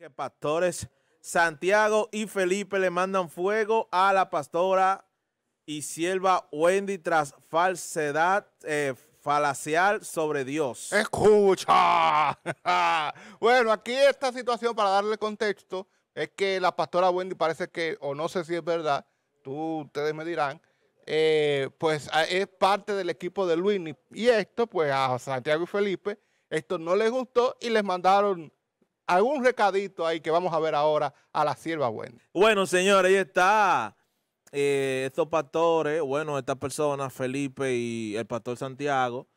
que pastores Santiago y Felipe le mandan fuego a la pastora y sierva Wendy tras falsedad eh, falacial sobre Dios. Escucha. bueno, aquí esta situación, para darle contexto, es que la pastora Wendy parece que, o no sé si es verdad, tú ustedes me dirán, eh, pues es parte del equipo de Luis. Y esto, pues a Santiago y Felipe, esto no les gustó y les mandaron algún recadito ahí que vamos a ver ahora a la sierva Wendy. Bueno, señores, ahí está. Eh, estos pastores, bueno, estas personas, Felipe y el pastor Santiago,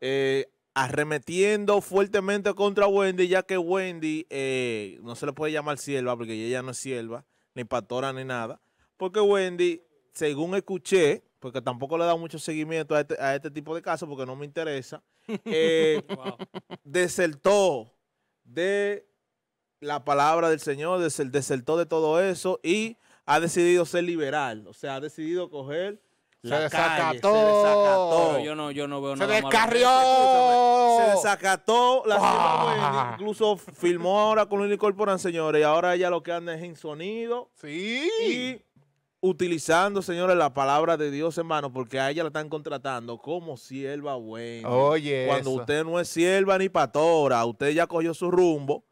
eh, arremetiendo fuertemente contra Wendy, ya que Wendy eh, no se le puede llamar sierva, porque ella no es sierva, ni pastora, ni nada. Porque Wendy, según escuché, porque tampoco le da mucho seguimiento este, a este, tipo de casos, porque no me interesa, desertó de la palabra del Señor, desertó de todo eso y ha decidido ser liberal. O sea, ha decidido coger se desacató. se Yo no, yo no veo se descarrió. Se desacató. La ah. incluso filmó ahora con Lili Corporan, señores. Y ahora ella lo que anda es en sonido. Sí. Y utilizando, señores, la palabra de Dios, hermano, porque a ella la están contratando como sierva buena. Oye. Cuando usted no es sierva ni patora, usted ya cogió su rumbo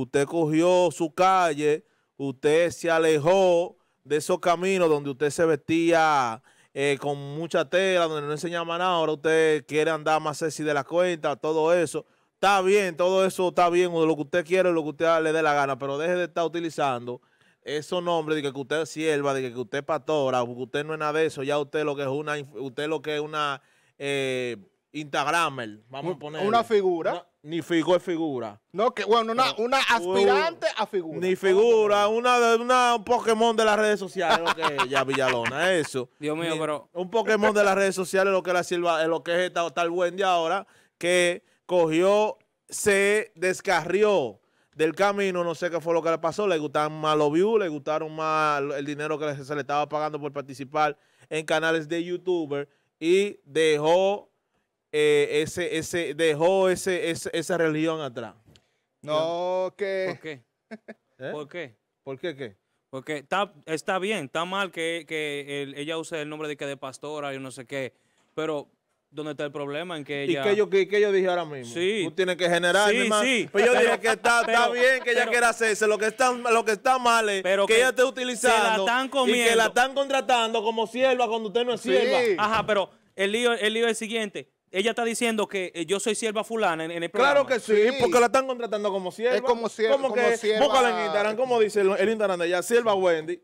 usted cogió su calle, usted se alejó de esos caminos donde usted se vestía eh, con mucha tela, donde no enseñaba nada, ahora usted quiere andar más sexy de la cuenta, todo eso. Está bien, todo eso está bien, lo que usted quiere, lo que usted le dé la gana, pero deje de estar utilizando esos nombres de que usted es sierva, de que usted es pastora, porque usted no es nada de eso, ya usted lo que es una, usted lo que es una eh, Instagramer, vamos a poner. Una figura. Ni figura figura. No, que bueno, una, uh, aspirante a figura. Ni figura, una un Pokémon de las redes sociales, lo que es Villalona, eso. Dios mío, pero. Un Pokémon de las redes sociales, lo que la eh, lo que es esta, tal buen de ahora, que cogió, se descarrió del camino, no sé qué fue lo que le pasó. Le gustaron más los views, le gustaron más el dinero que se le estaba pagando por participar en canales de youtuber y dejó eh, ese, ese, dejó ese, esa religión atrás? No, que... ¿Por qué? ¿Eh? ¿Por qué? ¿Por qué qué? Porque está, está bien, está mal que, ella use el nombre de, que de pastora y no sé qué, pero ¿dónde está el problema? En que ella... ¿Y qué yo, yo dije ahora mismo? Tú tienes que generar, sí, sí. Pues yo dije que está, bien que ella quiera hacerse, lo que está, lo que está mal es que, ella esté utilizando y que la están contratando como sierva cuando usted no es sí. Ajá, pero el el lío es el siguiente, ella está diciendo que eh, yo soy sierva fulana en, el programa. Claro que sí, porque la están contratando como sierva. Es como sierva. Como, que, en Instagram, como dice el, el Instagram de ella, sierva Wendy.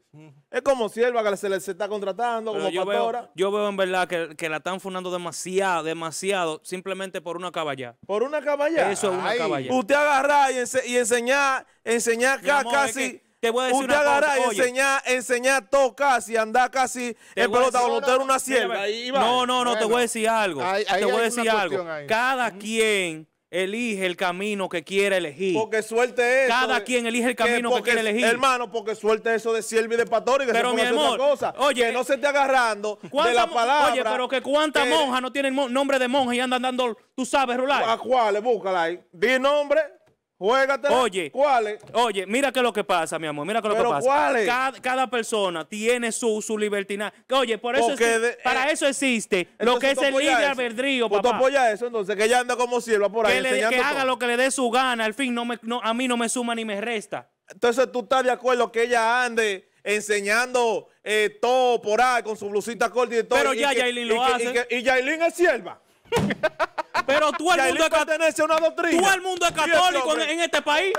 Es como sierva que se le está contratando como yo pastora. yo veo en verdad que, que la están funando demasiado, demasiado, simplemente por una caballa. ¿Por una caballa? Eso es una caballa. Usted agarrar y, y enseñar, enseñar casi... Te voy a decir una cosa. enseña enseñar, enseñar todo casi, andar casi en pelota voluntario no, una sierva. No, no, no, te voy a decir algo. te voy a decir algo. Cada quien elige el camino que quiere elegir. Porque suelte eso. Cada quien elige el camino que, quiere elegir. Hermano, porque suelte eso de sierva y de pastor y de pero mi amor, Oye, que eh, no se esté agarrando de la palabra. Oye, pero que cuántas monjas no tienen nombre de monja y andan dando, tú sabes, rular. ¿A cuáles? Búscala ahí. Di nombre. Juégate. Oye, ¿cuáles? Oye, mira qué es lo que pasa, mi amor. Mira qué lo que pasa. ¿Cuáles? Cada, cada, persona tiene su, su libertinaje. Oye, por eso para eh, eso existe lo que es el libre albedrío, papá. Tú apoyas eso, entonces, que ella anda como sierva por ahí. Que, haga lo que le dé su gana. Al fin, a mí no me suma ni me resta. Entonces, tú estás de acuerdo que ella ande enseñando eh, todo por ahí con su blusita corta y todo. Pero y ya Yailin lo hace. y, y Yailin es sierva. Pero tú el mundo es católico. una el este mundo es católico en este país.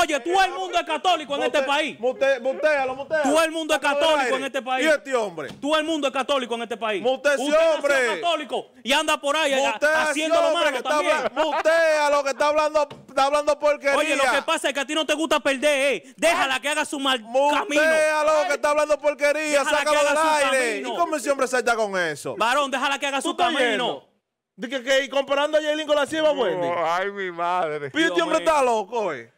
Oye, tú el mundo es católico en este país. Tú el mundo es católico en este país. ¿Y este hombre? Tú el mundo es católico en este país. Usted es católico y anda por ahí eh, haciendo lo malo también. Mutea lo que está hablando, está hablando porquería. Oye, lo que pasa es que a ti no te gusta perder, eh. Déjala que haga su mal camino. Mutea lo que está hablando porquería, sácalo del aire. ¿Y cómo ese hombre salta con eso? Varón, déjala que haga su camino. De que, comparando a Jaylin con la Silva Wendy? ay, mi madre. ¿Pero este hombre, está loco, güey.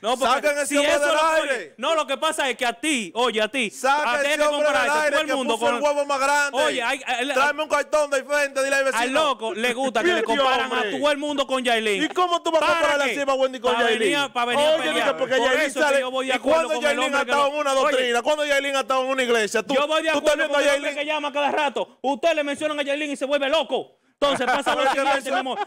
No, porque Sacan ese si del aire. No, lo que pasa es que a ti, oye, a ti, Saca a ti hay que el mundo con el huevo más grande. Oye, hay, tráeme un cartón de frente, dile al vecino. Al loco le gusta que le comparan a todo el mundo con Yailin. ¿Y cómo tú vas a comparar la cima Wendy con Yailin? oye, porque Por sale. ¿Y cuando Yailin ha estado en una doctrina? cuando Yailin ha estado en una iglesia? Tú, yo voy de acuerdo con el que llama cada rato. Ustedes le mencionan a Yailin y se vuelve loco. Entonces pásalo lo siguiente, mi amor.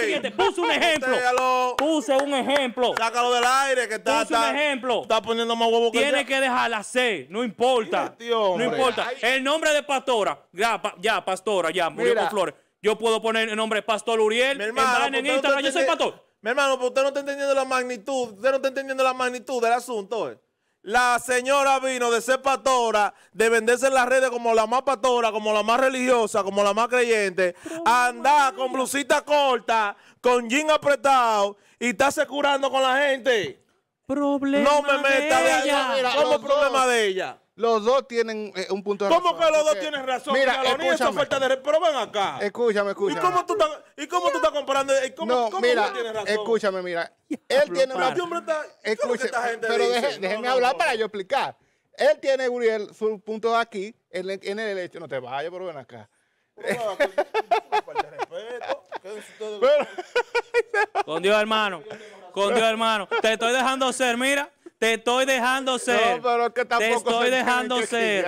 siguiente. Puse un ejemplo. Puse un ejemplo. Sácalo del aire que está. Puse un ejemplo. Está poniendo más huevo que Tiene que dejarla C. No importa. Este no importa. El nombre de pastora. Ya, pastora, ya. Murió Mira. con flores. Yo puedo poner el nombre Pastor Uriel. Mi hermano, pues en, Instagram. Yo soy pastor. Mi hermano, pero pues usted no está entendiendo la magnitud. Usted no está entendiendo la magnitud del asunto. Eh la señora vino de ser pastora, de venderse en las redes como la más pastora, como la más religiosa, como la más creyente, a andar con blusita corta, con jean apretado y estarse curando con la gente. Problema no me meta de, de como problema de ella? Los dos tienen eh, un punto de ¿Cómo razón. ¿Cómo que los dos tienen razón? Mira, falta de Pero ven acá. Escúchame, escúchame. ¿Y cómo tú estás, y cómo tú estás comparando? ¿Y cómo, no, mira, tienes razón? Escúchame, mira. Él tiene una... Este escúchame, pero déjenme déjeme hablar para yo explicar. Él tiene, Uriel, su punto de aquí, en tiene derecho. el No te vayas, pero ven acá. Pues, Con Dios, hermano. Con Dios, hermano. Te estoy dejando ser, mira. Te estoy dejando ser. No, pero es que tampoco Te estoy dejando ser.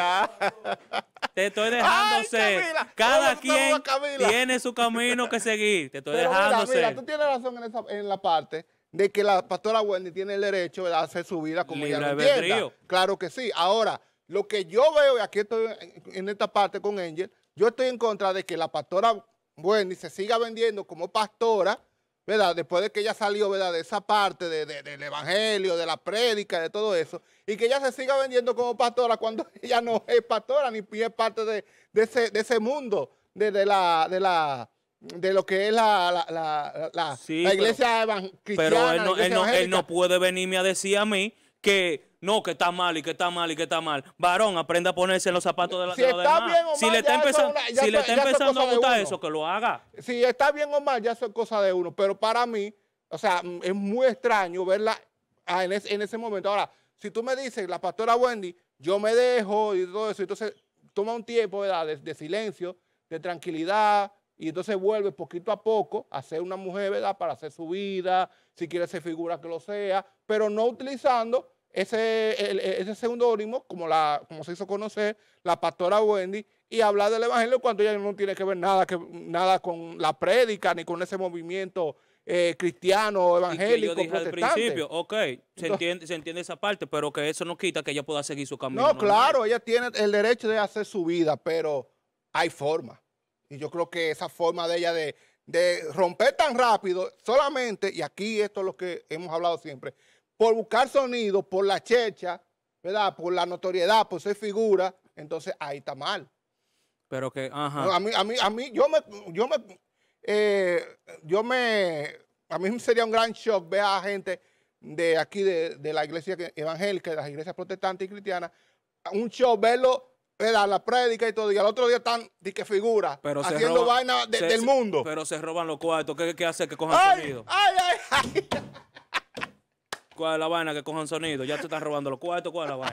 Te estoy dejando ser. Cada quien tiene su camino que seguir. Te estoy dejando ser. tú tienes razón en, la parte de que la pastora Wendy tiene el derecho de hacer su vida como ella lo entienda. Claro que sí. Ahora, lo que yo veo, y aquí estoy en esta parte con Angel, yo estoy en contra de que la pastora Wendy se siga vendiendo como pastora ¿verdad? Después de que ella salió, ¿verdad? De esa parte del evangelio, de la prédica, de todo eso, y que ella se siga vendiendo como pastora cuando ella no es pastora ni es parte de, de ese, mundo, de, la, de la de lo que es la, la, la, iglesia pero, Pero no, él no, él no puede venirme a decir a mí que no, que está mal y que está mal y que está mal. Varón, aprenda a ponerse en los zapatos de la si está Bien o mal, si le está empezando, si le está empezando a gustar eso, que lo haga. Si está bien o mal, ya son es cosa de uno. Pero para mí, o sea, es muy extraño verla ah, en, ese momento. Ahora, si tú me dices, la pastora Wendy, yo me dejo y todo eso, entonces toma un tiempo de, de silencio, de tranquilidad, y entonces vuelve poquito a poco a ser una mujer, ¿verdad? Para hacer su vida, si quiere ser figura que lo sea, pero no utilizando ese, el, e, segundo ónimo, como, la, como se hizo conocer la pastora Wendy, y hablar del Evangelio cuando ella no tiene que ver nada, que, nada con la prédica ni con ese movimiento eh, cristiano, evangélico, al principio, ok, se, entiende, esa parte, pero que eso no quita que ella pueda seguir su camino. No, claro, ella tiene el derecho de hacer su vida, pero hay forma. Y yo creo que esa forma de ella de, de romper tan rápido, solamente, y aquí esto es lo que hemos hablado siempre, por buscar sonido, por la checha, ¿verdad? Por la notoriedad, por ser figura, entonces ahí está mal. Pero que, ajá. a mí, a mí, yo me, yo me, eh, yo me, a mí sería un gran shock ver a gente de aquí, de, la iglesia evangélica, de las iglesias protestantes y cristianas, un show, verlo ¿verdad? la prédica y todo, y al otro día están de que figura pero haciendo vaina del mundo. Pero se roban los cuartos, ¿qué, qué hace que cojan sonido? ay, ay. ¿Cuál es la vaina que cojan sonido? Ya te están robando los cuartos, ¿cuál es la vaina?